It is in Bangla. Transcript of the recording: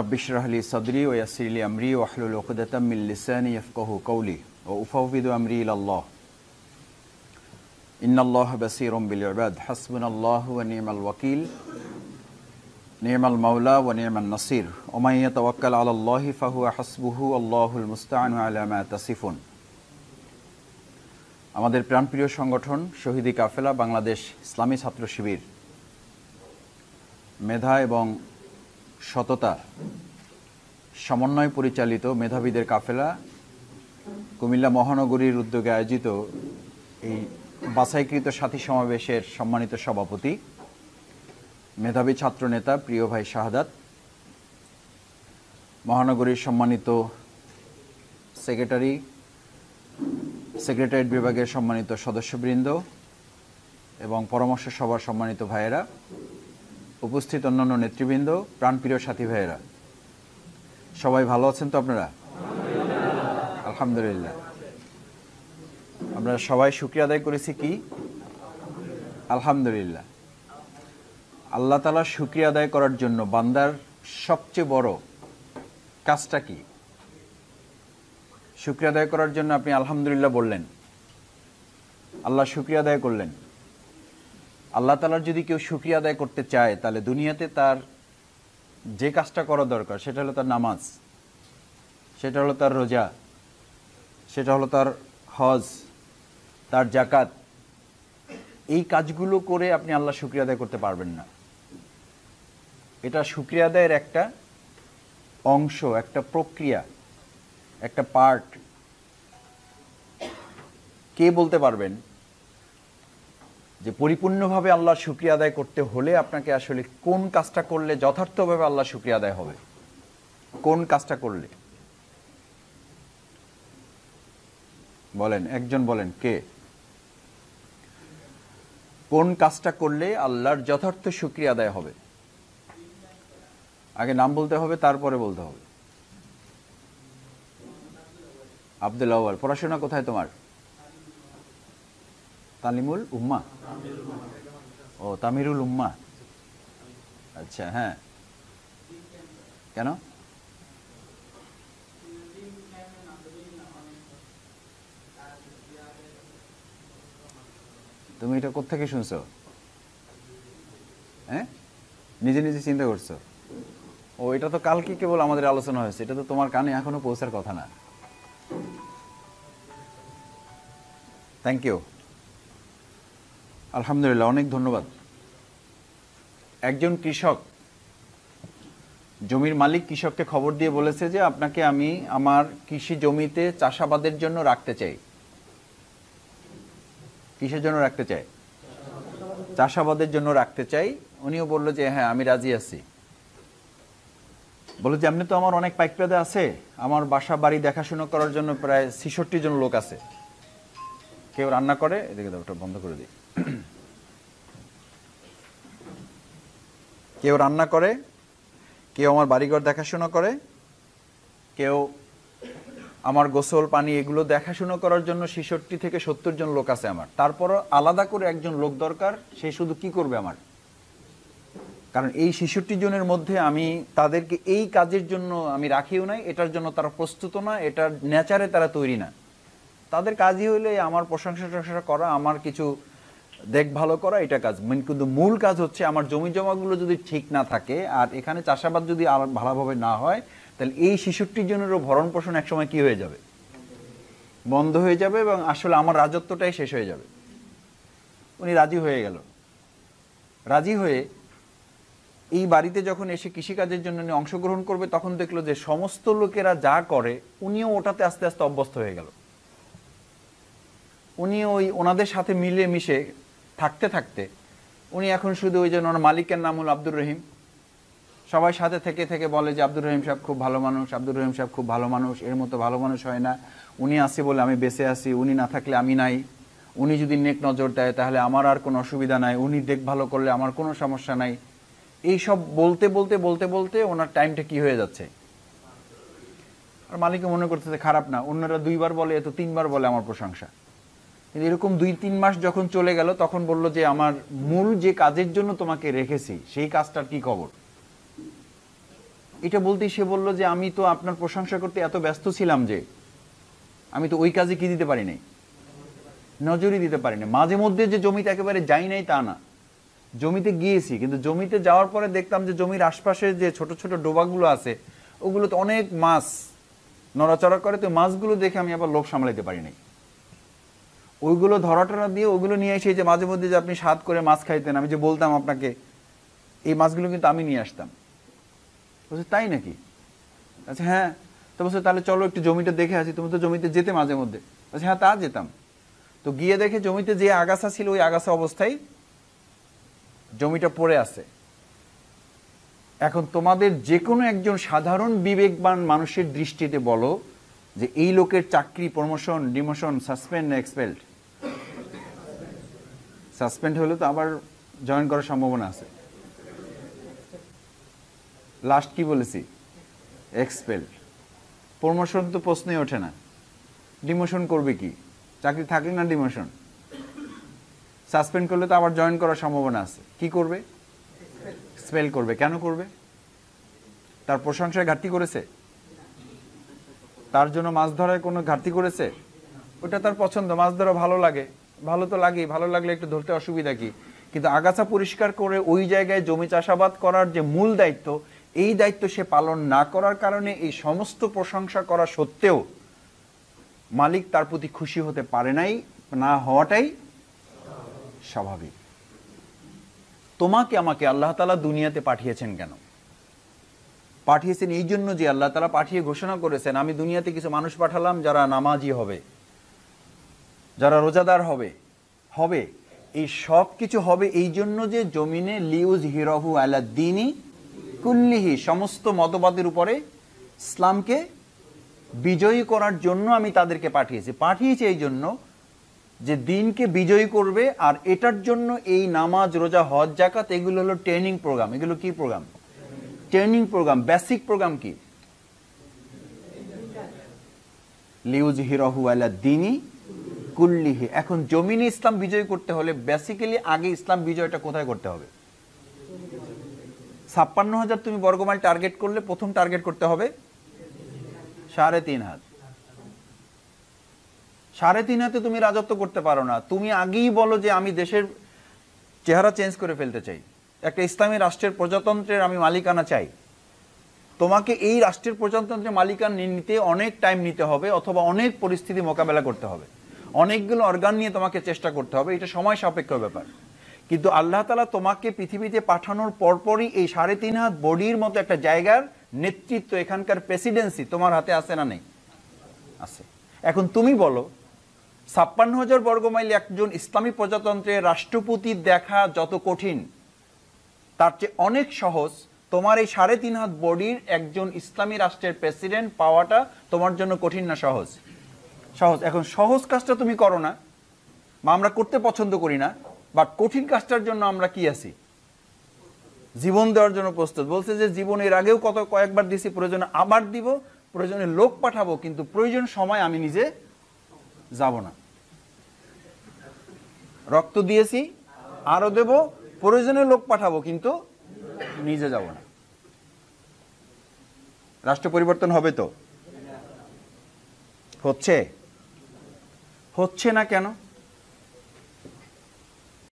রব্বিশরাহলি সদরি ও ইয়াসিরলি আমরি ও আহলুল ওকদাতাম মিল্লিসানি ইফকহু কৌলি ও উফাউবিদু আমরি ইল্লাল্লাহ ইন্নাল্লাহ বাসীরুম বিল ইবাদ হাসবুনাল্লাহু ওয়া নি'মাল ওয়াকিল নি'মাল মাওলা ওয়া নি'মান নাসির ও মান ইয়াতাওয়াক্কাল আলাল্লাহি ফাহুয়া হাসবুহু আল্লাহুল মুস্তাআনু আলা মা তাসিফুন আমাদের প্রাণপ্রিয় সংগঠন শহীদি কাফেলা বাংলাদেশ ইসলামী ছাত্র শিবির মেধা এবং সততা সমন্বয় পরিচালিত মেধাবীদের কাফেলা কুমিল্লা মহানগরীর উদ্যোগে আয়োজিত এই বাছাইকৃত সাথী সমাবেশের সম্মানিত সভাপতি মেধাবী ছাত্রনেতা প্রিয় ভাই শাহাদাত মহানগরীর সম্মানিত সেক্রেটারি সেক্রেটারিয়েট বিভাগের সম্মানিত সদস্যবৃন্দ এবং পরামর্শ সভার সম্মানিত ভাইয়েরা উপস্থিত অন্যান্য নেতৃবৃন্দ প্রাণপ্রিয় সাথী ভাইয়েরা সবাই ভালো আছেন তো আপনারা আলহামদুলিল্লাহ আমরা সবাই সুক্রিয় আদায় করেছি কি আলহামদুলিল্লাহ আল্লাহ তালা শুক্রিয়া আদায় করার জন্য বান্দার সবচেয়ে বড় কাজটা কি সুক্রিয় আদায় করার জন্য আপনি আলহামদুলিল্লাহ বললেন আল্লাহ শুক্রিয়া আদায় করলেন আল্লাহ তালার যদি কেউ সুক্রিয়া আদায় করতে চায় তাহলে দুনিয়াতে তার যে কাজটা করা দরকার সেটা হলো তার নামাজ সেটা হলো তার রোজা সেটা হলো তার হজ তার জাকাত এই কাজগুলো করে আপনি আল্লাহ সুক্রিয়া আদায় করতে পারবেন না এটা সুক্রিয়া আদায়ের একটা অংশ একটা প্রক্রিয়া একটা পার্ট কে বলতে পারবেন যে পরিপূর্ণভাবে আল্লাহর শুক্রিয়া আদায় করতে হলে আপনাকে আসলে কোন কাজটা করলে যথার্থভাবে আল্লাহ শুক্রিয়া আদায় হবে কোন কাজটা করলে বলেন একজন বলেন কে কোন কাজটা করলে আল্লাহর যথার্থ শুক্রিয়া আদায় হবে আগে নাম বলতে হবে তারপরে বলতে হবে আবদুল্লাহ পড়াশোনা কোথায় তোমার তালিমুল উম্মা ও তামিরুল উম্মা আচ্ছা হ্যাঁ কেন তুমি এটা কোথেকে শুনছো হ্যাঁ নিজে নিজে চিন্তা করছো ও এটা তো কালকে কেবল আমাদের আলোচনা হয়েছে এটা তো তোমার কানে এখনো পৌঁছার কথা না থ্যাংক ইউ আলহামদুলিল্লাহ অনেক ধন্যবাদ একজন কৃষক জমির মালিক কৃষককে খবর দিয়ে বলেছে যে আপনাকে আমি আমার কৃষি জমিতে চাষাবাদের জন্য রাখতে চাই কিসের জন্য রাখতে চাই চাষাবাদের জন্য রাখতে চাই উনিও বলল যে হ্যাঁ আমি রাজি আছি বলল যে এমনি তো আমার অনেক পাইকপেদা আছে আমার বাসা বাড়ি দেখাশোনা করার জন্য প্রায় ছেষট্টি জন লোক আছে কেউ রান্না করে এদিকে ওটা বন্ধ করে দিই কেউ রান্না করে কেউ আমার বাড়িঘর দেখাশোনা করে কেউ আমার গোসল পানি এগুলো দেখাশুনো করার জন্য ছেষট্টি থেকে সত্তর জন লোক আছে আমার তারপরও আলাদা করে একজন লোক দরকার সে শুধু কি করবে আমার কারণ এই ছেষট্টি জনের মধ্যে আমি তাদেরকে এই কাজের জন্য আমি রাখিও নাই এটার জন্য তারা প্রস্তুত না এটার নেচারে তারা তৈরি না তাদের কাজই হইলে আমার প্রশংসা টশংসা করা আমার কিছু দেখভালো করা এটা কাজ মানে কিন্তু মূল কাজ হচ্ছে আমার জমি জমাগুলো যদি ঠিক না থাকে আর এখানে চাষাবাদ যদি আর ভালোভাবে না হয় তাহলে এই শিশুটির জন্য ভরণ পোষণ একসময় কি হয়ে যাবে বন্ধ হয়ে যাবে এবং আসলে আমার রাজত্বটাই শেষ হয়ে যাবে উনি রাজি হয়ে গেল রাজি হয়ে এই বাড়িতে যখন এসে কৃষিকাজের জন্য উনি অংশগ্রহণ করবে তখন দেখলো যে সমস্ত লোকেরা যা করে উনিও ওটাতে আস্তে আস্তে অভ্যস্ত হয়ে গেল উনি ওই ওনাদের সাথে মিলে মিশে থাকতে থাকতে উনি এখন শুধু ওই যে ওনার মালিকের নাম হলো আব্দুর রহিম সবাই সাথে থেকে থেকে বলে যে আব্দুর রহিম সাহেব খুব ভালো মানুষ আব্দুর রহিম সাহেব খুব ভালো মানুষ এর মতো ভালো মানুষ হয় না উনি আসি বলে আমি বেঁচে আসি উনি না থাকলে আমি নাই উনি যদি নেক নজর দেয় তাহলে আমার আর কোনো অসুবিধা নাই উনি দেখ ভালো করলে আমার কোনো সমস্যা নাই এই সব বলতে বলতে বলতে বলতে ওনার টাইমটা কি হয়ে যাচ্ছে আর মালিকও মনে করতেছে খারাপ না অন্যরা দুইবার বলে এত তিনবার বলে আমার প্রশংসা এরকম দুই তিন মাস যখন চলে গেল তখন বলল যে আমার মূল যে কাজের জন্য তোমাকে রেখেছি সেই কাজটার কি খবর এটা বলতেই সে বলল যে আমি তো আপনার প্রশংসা করতে এত ব্যস্ত ছিলাম যে আমি তো ওই কাজে কি দিতে পারি নাই নজরই দিতে পারি না মাঝে মধ্যে যে জমিতে একেবারে যাই নাই তা না জমিতে গিয়েছি কিন্তু জমিতে যাওয়ার পরে দেখতাম যে জমির আশপাশে যে ছোট ছোট ডোবাগুলো আছে ওগুলোতে অনেক মাছ নড়াচড়া করে তো মাছগুলো দেখে আমি আবার লোভ সামলাইতে পারি নাই ওইগুলো ধরা টরা দিয়ে ওইগুলো নিয়ে এসে যে মাঝে মধ্যে যে আপনি স্বাদ করে মাছ খাইতেন আমি যে বলতাম আপনাকে এই মাছগুলো কিন্তু আমি নিয়ে আসতাম বলছে তাই নাকি আচ্ছা হ্যাঁ তো বলছে তাহলে চলো একটু জমিটা দেখে আসি তুমি তো জমিতে যেতে মাঝে মধ্যে আচ্ছা হ্যাঁ তা যেতাম তো গিয়ে দেখে জমিতে যে আগাছা ছিল ওই আগাছা অবস্থায় জমিটা পড়ে আছে এখন তোমাদের যে কোনো একজন সাধারণ বিবেকবান মানুষের দৃষ্টিতে বলো যে এই লোকের চাকরি promotion demotion suspend expelled suspend হলে তো আবার জয়েন করার সম্ভাবনা আছে লাস্ট কি বলেছি এক্সপেল প্রমোশন তো প্রশ্নই ওঠে না ডিমোশন করবে কি চাকরি থাকলে না ডিমোশন সাসপেন্ড করলে তো আবার জয়েন করার সম্ভাবনা আছে কি করবে স্পেল করবে কেন করবে তার প্রশংসায় ঘাটতি করেছে তার জন্য মাছ ধরায় কোনো ঘাটতি করেছে ওটা তার পছন্দ মাছ ধরা ভালো লাগে ভালো তো লাগে ভালো লাগলে একটু ধরতে অসুবিধা কি কিন্তু আগাছা পরিষ্কার করে ওই জায়গায় জমি চাষাবাদ করার যে মূল দায়িত্ব এই দায়িত্ব সে পালন না করার কারণে এই সমস্ত প্রশংসা করা সত্ত্বেও মালিক তার প্রতি খুশি হতে পারে নাই না হওয়াটাই স্বাভাবিক তোমাকে আমাকে আল্লাহ তালা দুনিয়াতে পাঠিয়েছেন কেন পাঠিয়েছেন এই জন্য যে আল্লাহ তালা পাঠিয়ে ঘোষণা করেছেন আমি দুনিয়াতে কিছু মানুষ পাঠালাম যারা নামাজি হবে যারা রোজাদার হবে হবে এই সব কিছু হবে এই জন্য যে জমিনে লিউজ হিরহু আলাদ্দিনী কুল্লিহি সমস্ত মতবাদের উপরে ইসলামকে বিজয়ী করার জন্য আমি তাদেরকে পাঠিয়েছি পাঠিয়েছি এই জন্য যে দিনকে বিজয়ী করবে আর এটার জন্য এই নামাজ রোজা হজ জাকাত এগুলো হলো ট্রেনিং প্রোগ্রাম এগুলো কি program training program basic program কি লিউজ হিরহু আলাদ্দিনী কুল্লিহি এখন জমিনে ইসলাম বিজয় করতে হলে বেসিক্যালি আগে ইসলাম বিজয়টা কোথায় করতে হবে ছাপ্পান্ন হাজার তুমি বর্গমাইল টার্গেট করলে প্রথম টার্গেট করতে হবে সাড়ে তিন হাত সাড়ে তিন হাতে তুমি রাজত্ব করতে পারো না তুমি আগেই বলো যে আমি দেশের চেহারা চেঞ্জ করে ফেলতে চাই একটা ইসলামী রাষ্ট্রের প্রজাতন্ত্রের আমি মালিকানা চাই তোমাকে এই রাষ্ট্রের প্রজাতন্ত্রের মালিকানা নিতে অনেক টাইম নিতে হবে অথবা অনেক পরিস্থিতি মোকাবেলা করতে হবে অনেকগুলো অর্গান নিয়ে তোমাকে চেষ্টা করতে হবে এটা সময় সাপেক্ষ ব্যাপার কিন্তু আল্লাহ তালা তোমাকে পৃথিবীতে পাঠানোর পরপরই এই সাড়ে তিন হাত বডির মতো একটা জায়গার নেতৃত্ব এখানকার প্রেসিডেন্সি তোমার হাতে আছে না নেই আছে এখন তুমি বলো ছাপ্পান্ন হাজার বর্গমাইল একজন ইসলামী প্রজাতন্ত্রের রাষ্ট্রপতি দেখা যত কঠিন তার চেয়ে অনেক সহজ তোমার এই সাড়ে তিন হাত বডির একজন ইসলামী রাষ্ট্রের প্রেসিডেন্ট পাওয়াটা তোমার জন্য কঠিন না সহজ সহজ এখন সহজ কাজটা তুমি করো না বা আমরা করতে পছন্দ করি না বাট কঠিন কাজটার জন্য আমরা কি আছি জীবন দেওয়ার জন্য প্রস্তুত বলছে যে জীবন এর আগেও কত কয়েকবার দিছি প্রয়োজনে আবার দিব প্রয়োজনে লোক পাঠাবো কিন্তু প্রয়োজন সময় আমি নিজে যাব না রক্ত দিয়েছি আরও দেব প্রয়োজনে লোক পাঠাবো কিন্তু নিজে যাব না রাষ্ট্র পরিবর্তন হবে তো হচ্ছে হচ্ছে না কেন